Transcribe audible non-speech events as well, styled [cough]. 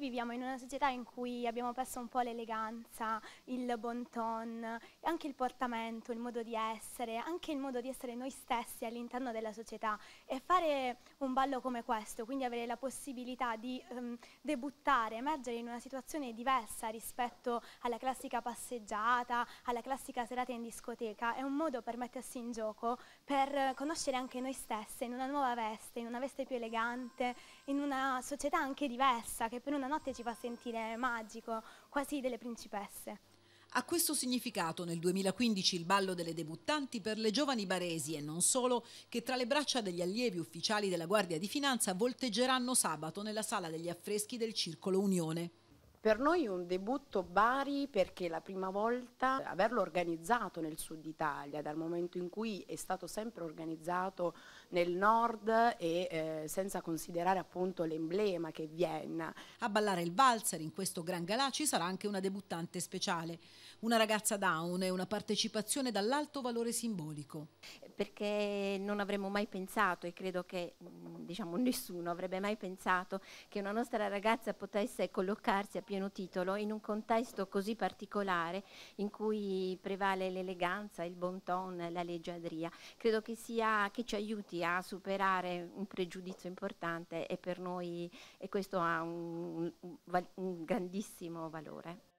viviamo in una società in cui abbiamo perso un po' l'eleganza, il bon ton, anche il portamento, il modo di essere, anche il modo di essere noi stessi all'interno della società e fare un ballo come questo, quindi avere la possibilità di ehm, debuttare, emergere in una situazione diversa rispetto alla classica passeggiata, alla classica serata in discoteca, è un modo per mettersi in gioco, per conoscere anche noi stesse in una nuova veste, in una veste più elegante, in una società anche diversa che per una notte ci fa sentire magico, quasi delle principesse. Ha questo significato nel 2015 il ballo delle debuttanti per le giovani baresi e non solo, che tra le braccia degli allievi ufficiali della Guardia di Finanza volteggeranno sabato nella sala degli affreschi del Circolo Unione. Per noi un debutto Bari perché la prima volta averlo organizzato nel sud Italia, dal momento in cui è stato sempre organizzato nel nord e eh, senza considerare appunto l'emblema che è Vienna. A ballare il valzer in questo Gran Galà ci sarà anche una debuttante speciale, una ragazza down e una partecipazione dall'alto valore simbolico. Perché non avremmo mai pensato e credo che mm, diciamo, [laughs] nessuno avrebbe mai pensato che una nostra ragazza potesse collocarsi a pieno titolo in un contesto così particolare in cui prevale l'eleganza, il bon ton, la leggiadria. Credo che, sia, che ci aiuti a superare un pregiudizio importante e per noi e questo ha un, un, un grandissimo valore.